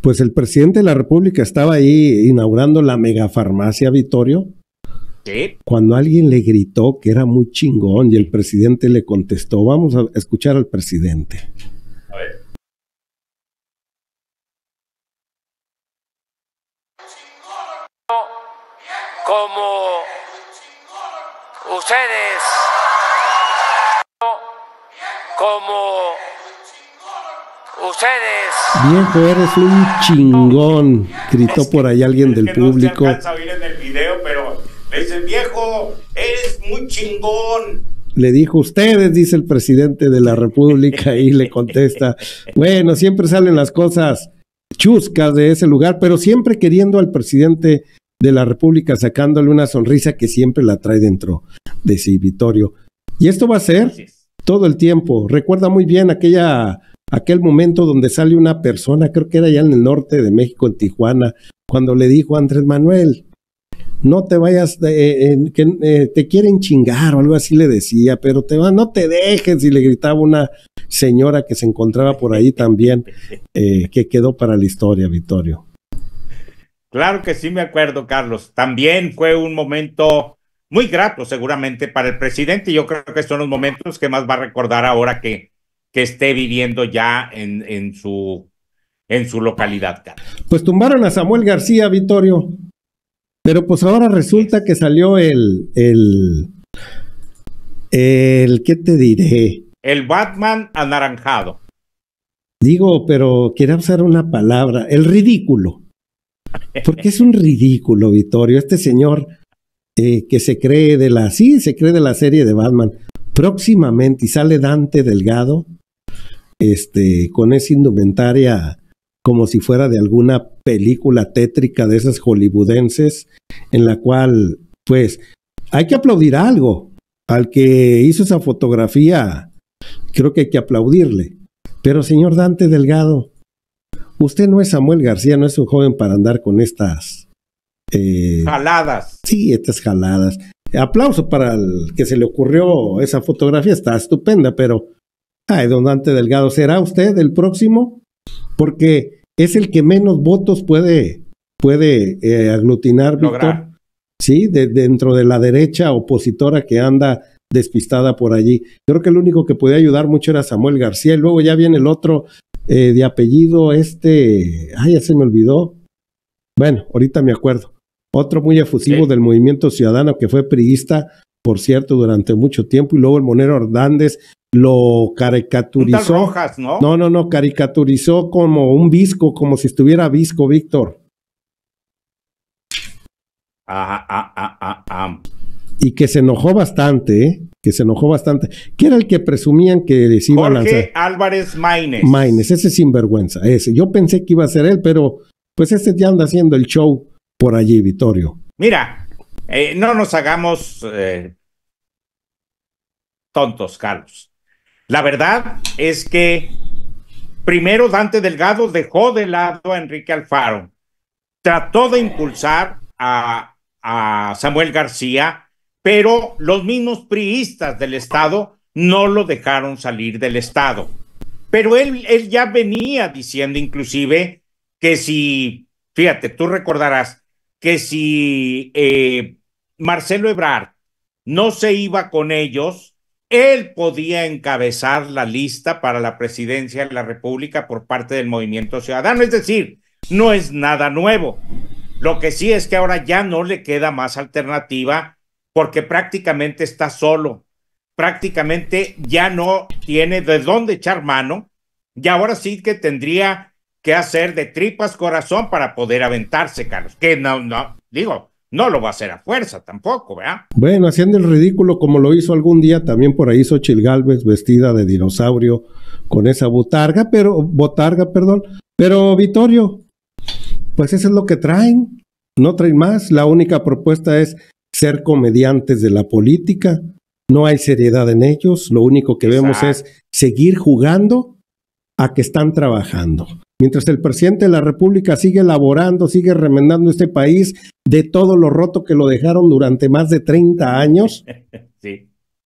pues el presidente de la República estaba ahí inaugurando la megafarmacia Vitorio. ¿Qué? Cuando alguien le gritó que era muy chingón y el presidente le contestó, vamos a escuchar al presidente. A ver. Como ustedes, como ustedes. Viejo, eres un chingón, gritó por ahí alguien del público. No se alcanza a oír en el video, pero le viejo, eres muy chingón. Le dijo ustedes, dice el presidente de la República, y le contesta, bueno, siempre salen las cosas chuscas de ese lugar, pero siempre queriendo al presidente de la República, sacándole una sonrisa que siempre la trae dentro de sí, Vitorio. Y esto va a ser todo el tiempo. Recuerda muy bien aquella aquel momento donde sale una persona, creo que era ya en el norte de México, en Tijuana, cuando le dijo a Andrés Manuel, no te vayas, eh, que eh, te quieren chingar o algo así le decía, pero te va, no te dejes, y le gritaba una señora que se encontraba por ahí también, eh, que quedó para la historia, Vittorio. Claro que sí me acuerdo, Carlos. También fue un momento muy grato seguramente para el presidente. y Yo creo que son los momentos que más va a recordar ahora que que esté viviendo ya en, su, en su localidad. Pues tumbaron a Samuel García, Vitorio. Pero pues ahora resulta que salió el, el, el, ¿qué te diré? El Batman anaranjado. Digo, pero quería usar una palabra, el ridículo. Porque es un ridículo, Vitorio, este señor eh, que se cree de la, sí, se cree de la serie de Batman. Próximamente, y sale Dante Delgado este, con esa indumentaria como si fuera de alguna película tétrica de esas hollywoodenses, en la cual, pues, hay que aplaudir algo. Al que hizo esa fotografía, creo que hay que aplaudirle. Pero, señor Dante Delgado, usted no es Samuel García, no es un joven para andar con estas... Eh, jaladas. Sí, estas jaladas. Aplauso para el que se le ocurrió esa fotografía, está estupenda, pero Ay, don Delgado, ¿será usted el próximo? Porque es el que menos votos puede, puede eh, aglutinar, Víctor. Sí, de, dentro de la derecha opositora que anda despistada por allí. Creo que el único que podía ayudar mucho era Samuel García. Y luego ya viene el otro eh, de apellido, este. Ay, ya se me olvidó. Bueno, ahorita me acuerdo. Otro muy efusivo del movimiento ciudadano que fue priista, por cierto, durante mucho tiempo. Y luego el Monero Hernández, lo caricaturizó. ¿no? no, no, no, caricaturizó como un visco, como si estuviera visco, Víctor. Ah, ah, ah, y que se enojó bastante, ¿eh? que se enojó bastante. Que era el que presumían que iba Jorge a lanzar? Álvarez Maines Maines ese sinvergüenza, ese. Yo pensé que iba a ser él, pero pues este ya anda haciendo el show por allí, Vitorio Mira, eh, no nos hagamos eh, tontos, Carlos. La verdad es que primero Dante Delgado dejó de lado a Enrique Alfaro, trató de impulsar a, Samuel García, pero los mismos priistas del Estado no lo dejaron salir del Estado. Pero él, él ya venía diciendo inclusive que si, fíjate, tú recordarás que si eh, Marcelo Ebrard no se iba con ellos, él podía encabezar la lista para la presidencia de la República por parte del movimiento ciudadano. Es decir, no es nada nuevo. Lo que sí es que ahora ya no le queda más alternativa porque prácticamente está solo, prácticamente ya no tiene de dónde echar mano y ahora sí que tendría que hacer de tripas corazón para poder aventarse, Carlos. Que no, no, digo, no lo va a hacer a fuerza tampoco, ¿verdad? Bueno, haciendo el ridículo como lo hizo algún día también por ahí Xochil Galvez vestida de dinosaurio con esa botarga, pero botarga, perdón. Pero Vitorio, pues eso es lo que traen. No traen más. La única propuesta es ser comediantes de la política. No hay seriedad en ellos. Lo único que vemos es seguir jugando a que están trabajando. Mientras el presidente de la República sigue elaborando, sigue remendando este país de todo lo roto que lo dejaron durante más de 30 años.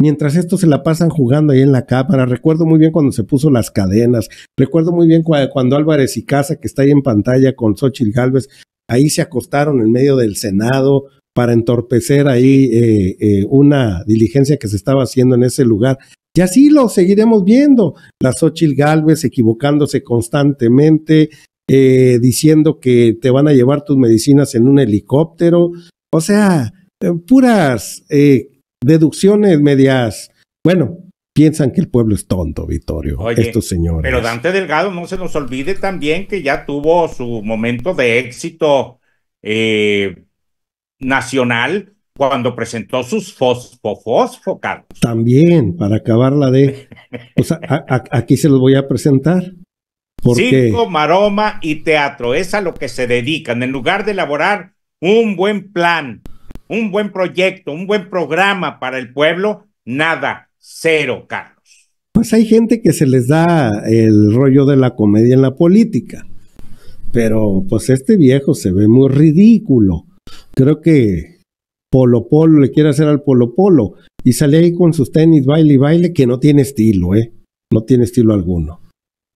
Mientras esto se la pasan jugando ahí en la cámara, recuerdo muy bien cuando se puso las cadenas, recuerdo muy bien cuando Álvarez y Casa, que está ahí en pantalla con Xochitl Galvez, ahí se acostaron en medio del Senado, para entorpecer ahí eh, eh, una diligencia que se estaba haciendo en ese lugar. Y así lo seguiremos viendo. las Ochil Galvez equivocándose constantemente, eh, diciendo que te van a llevar tus medicinas en un helicóptero. O sea, puras deducciones medias. Bueno, piensan que el pueblo es tonto, Vittorio, estos señores. Pero Dante Delgado, no se nos olvide también que ya tuvo su momento de éxito eh, Nacional cuando presentó sus fosfo Carlos. También, para acabar la de... aquí se los voy a presentar. Porque... Circo, maroma y teatro, es a lo que se dedican. En lugar de elaborar un buen plan, un buen proyecto, un buen programa para el pueblo, nada, cero, Carlos. Pues hay gente que se les da el rollo de la comedia en la política, pero pues este viejo se ve muy ridículo creo que Polo Polo le quiere hacer al Polo Polo y sale ahí con sus tenis, baile y baile, que no tiene estilo, ¿eh? No tiene estilo alguno.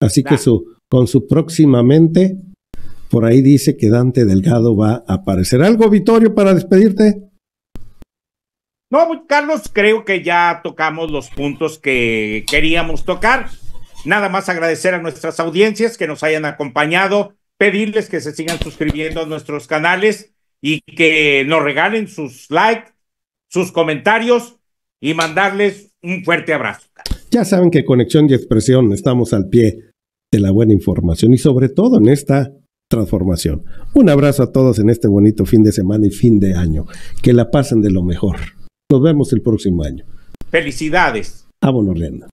Así que su, con su próximamente, por ahí dice que Dante Delgado va a aparecer. ¿Algo, Vitorio, para despedirte? No, Carlos, creo que ya tocamos los puntos que queríamos tocar. Nada más agradecer a nuestras audiencias que nos hayan acompañado, pedirles que se sigan suscribiendo a nuestros canales y que nos regalen sus likes, sus comentarios y mandarles un fuerte abrazo. Ya saben que Conexión y Expresión estamos al pie de la buena información y sobre todo en esta transformación. Un abrazo a todos en este bonito fin de semana y fin de año. Que la pasen de lo mejor. Nos vemos el próximo año. Felicidades. Vámonos, Lena.